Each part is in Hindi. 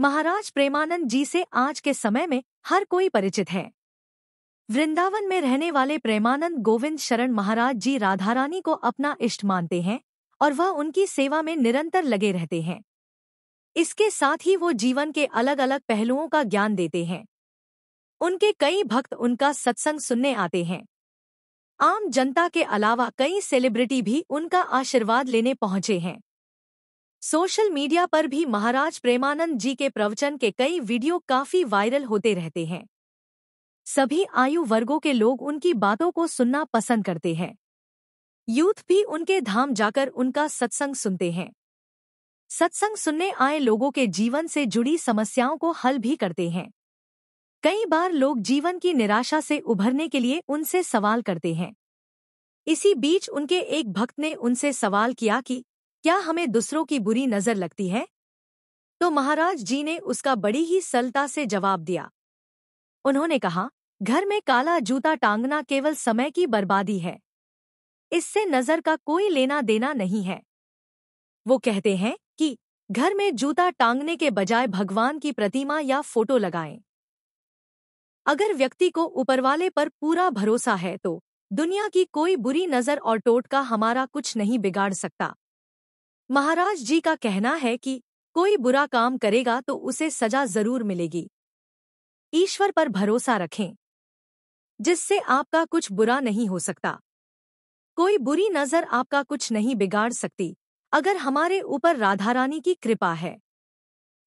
महाराज प्रेमानंद जी से आज के समय में हर कोई परिचित है वृंदावन में रहने वाले प्रेमानंद गोविंद शरण महाराज जी राधा रानी को अपना इष्ट मानते हैं और वह उनकी सेवा में निरंतर लगे रहते हैं इसके साथ ही वो जीवन के अलग अलग पहलुओं का ज्ञान देते हैं उनके कई भक्त उनका सत्संग सुनने आते हैं आम जनता के अलावा कई सेलिब्रिटी भी उनका आशीर्वाद लेने पहुंचे हैं सोशल मीडिया पर भी महाराज प्रेमानंद जी के प्रवचन के कई वीडियो काफी वायरल होते रहते हैं सभी आयु वर्गों के लोग उनकी बातों को सुनना पसंद करते हैं यूथ भी उनके धाम जाकर उनका सत्संग सुनते हैं सत्संग सुनने आए लोगों के जीवन से जुड़ी समस्याओं को हल भी करते हैं कई बार लोग जीवन की निराशा से उभरने के लिए उनसे सवाल करते हैं इसी बीच उनके एक भक्त ने उनसे सवाल किया कि क्या हमें दूसरों की बुरी नजर लगती है तो महाराज जी ने उसका बड़ी ही सलता से जवाब दिया उन्होंने कहा घर में काला जूता टांगना केवल समय की बर्बादी है इससे नजर का कोई लेना देना नहीं है वो कहते हैं कि घर में जूता टांगने के बजाय भगवान की प्रतिमा या फोटो लगाएं। अगर व्यक्ति को ऊपरवाले पर पूरा भरोसा है तो दुनिया की कोई बुरी नजर और टोटका हमारा कुछ नहीं बिगाड़ सकता महाराज जी का कहना है कि कोई बुरा काम करेगा तो उसे सजा जरूर मिलेगी ईश्वर पर भरोसा रखें जिससे आपका कुछ बुरा नहीं हो सकता कोई बुरी नजर आपका कुछ नहीं बिगाड़ सकती अगर हमारे ऊपर राधा रानी की कृपा है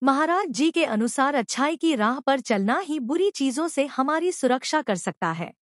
महाराज जी के अनुसार अच्छाई की राह पर चलना ही बुरी चीजों से हमारी सुरक्षा कर सकता है